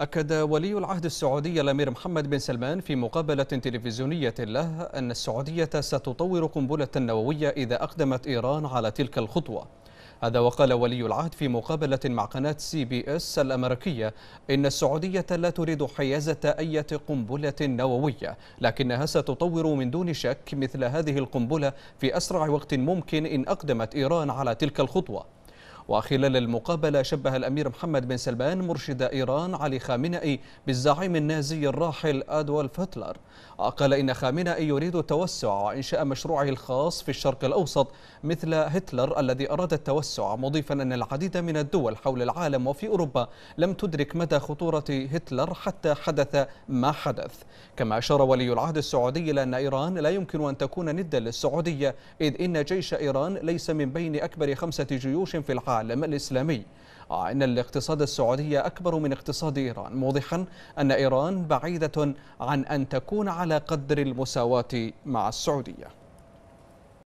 أكد ولي العهد السعودي الأمير محمد بن سلمان في مقابلة تلفزيونية له أن السعودية ستطور قنبلة نووية إذا أقدمت إيران على تلك الخطوة هذا وقال ولي العهد في مقابلة مع قناة سي بي اس الأمريكية إن السعودية لا تريد حيازة أي قنبلة نووية لكنها ستطور من دون شك مثل هذه القنبلة في أسرع وقت ممكن إن أقدمت إيران على تلك الخطوة وخلال المقابلة شبه الأمير محمد بن سلمان مرشد إيران علي خامنئي بالزعيم النازي الراحل أدولف هتلر وقال إن خامنئي يريد التوسع وإنشاء مشروعه الخاص في الشرق الأوسط مثل هتلر الذي أراد التوسع مضيفا أن العديد من الدول حول العالم وفي أوروبا لم تدرك مدى خطورة هتلر حتى حدث ما حدث كما أشار ولي العهد السعودي إلى أن إيران لا يمكن أن تكون ندا للسعودية إذ إن جيش إيران ليس من بين أكبر خمسة جيوش في العالم العالم الإسلامي آه، أن الاقتصاد السعودي أكبر من اقتصاد إيران موضحا أن إيران بعيدة عن أن تكون على قدر المساواة مع السعودية